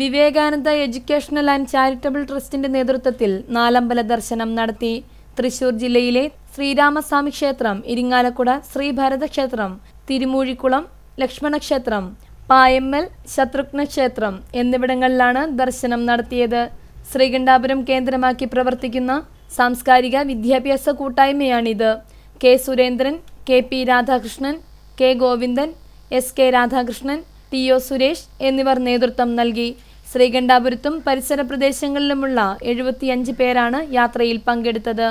Vivekananda educational and charitable ട്രസ്റ്റിന്റെ നേതൃത്വത്തിൽ നാലമ്പല ദർശനം നടത്തി തൃശൂർ ജില്ലയിലെ ശ്രീരാമസ്വാമി ക്ഷേത്രം ഇരിങ്ങാലക്കുട ശ്രീഭരത ക്ഷേത്രം തിരുമൂഴിക്കുളം ലക്ഷ്മണക്ഷേത്രം പായമ്മൽ ശത്രുഘ്ന ക്ഷേത്രം എന്നിവിടങ്ങളിലാണ് ദർശനം നടത്തിയത് ശ്രീകണ്ഠാപുരം കേന്ദ്രമാക്കി പ്രവർത്തിക്കുന്ന സാംസ്കാരിക വിദ്യാഭ്യാസ കൂട്ടായ്മയാണിത് K Surendran K P Radhakrishnan K Govindan S K Radhakrishnan T O Suresh എന്നിവർ നേതൃത്വം നൽകി ശ്രീകണ്ഠാപുരത്തും പരിസര പ്രദേശങ്ങളിലുമുള്ള എഴുപത്തിയഞ്ച് പേരാണ് യാത്രയിൽ പങ്കെടുത്തത്